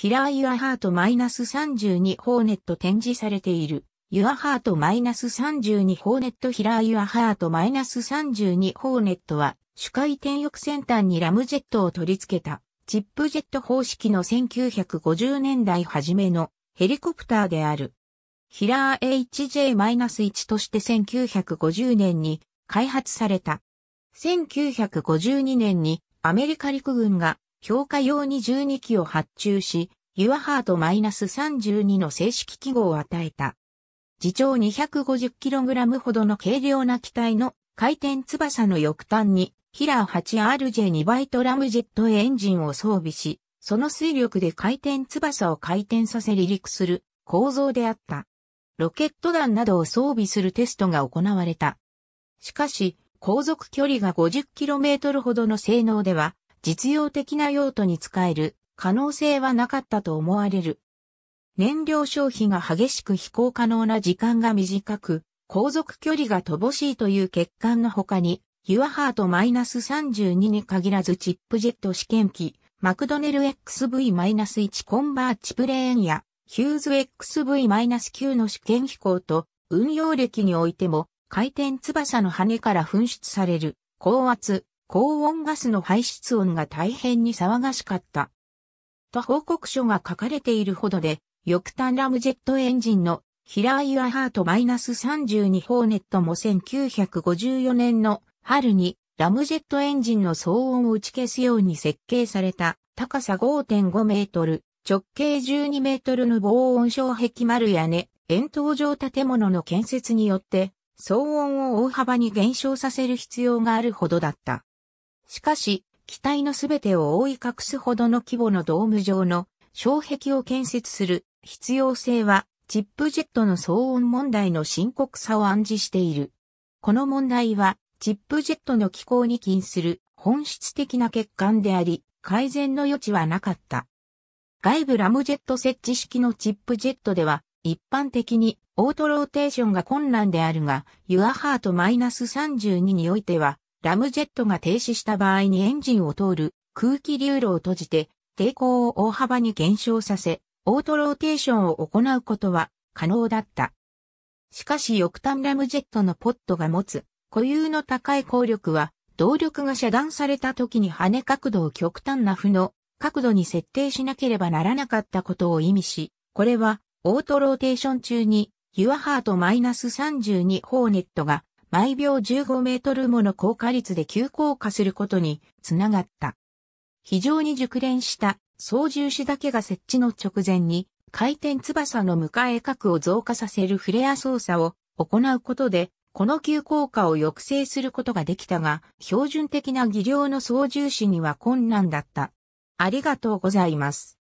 ヒラー・ユア・ハート3 2ホーネット展示されている。ユア・ハート3 2ホーネットヒラー・ユア・ハート3 2ホーネットは、主回転翼先端にラムジェットを取り付けた、チップジェット方式の1950年代初めのヘリコプターである。ヒラー HJ-1 として1950年に開発された。1952年にアメリカ陸軍が評価用に12機を発注し、ユアハートマ32の正式記号を与えた。自長 250kg ほどの軽量な機体の回転翼の翼端にヒラー 8RJ2 イトラムジェットエンジンを装備し、その水力で回転翼を回転させ離陸する構造であった。ロケット弾などを装備するテストが行われた。しかし、航続距離が 50km ほどの性能では、実用的な用途に使える可能性はなかったと思われる。燃料消費が激しく飛行可能な時間が短く、航続距離が乏しいという欠陥の他に、ユアハート -32 に限らずチップジェット試験機、マクドネル XV-1 コンバーチプレーンや、ヒューズ XV-9 の試験飛行と、運用歴においても、回転翼の羽から噴出される、高圧、高温ガスの排出音が大変に騒がしかった。と報告書が書かれているほどで、翼端ラムジェットエンジンのヒライアハート -32 ホーネットも1954年の春にラムジェットエンジンの騒音を打ち消すように設計された高さ5.5メートル、直径12メートルの防音障壁丸屋根、円筒状建物の建設によって騒音を大幅に減少させる必要があるほどだった。しかし、機体のすべてを覆い隠すほどの規模のドーム状の障壁を建設する必要性は、チップジェットの騒音問題の深刻さを暗示している。この問題は、チップジェットの機構に近する本質的な欠陥であり、改善の余地はなかった。外部ラムジェット設置式のチップジェットでは、一般的にオートローテーションが困難であるが、ユアハート -32 においては、ラムジェットが停止した場合にエンジンを通る空気流路を閉じて抵抗を大幅に減少させ、オートローテーションを行うことは可能だった。しかし翼端ラムジェットのポットが持つ固有の高い効力は動力が遮断された時に跳ね角度を極端な負の角度に設定しなければならなかったことを意味し、これはオートローテーション中にユアハートマイナス32ホーネットが毎秒15メートルもの高下率で急降下することにつながった。非常に熟練した操縦士だけが設置の直前に回転翼の迎え角を増加させるフレア操作を行うことで、この急降下を抑制することができたが、標準的な技量の操縦士には困難だった。ありがとうございます。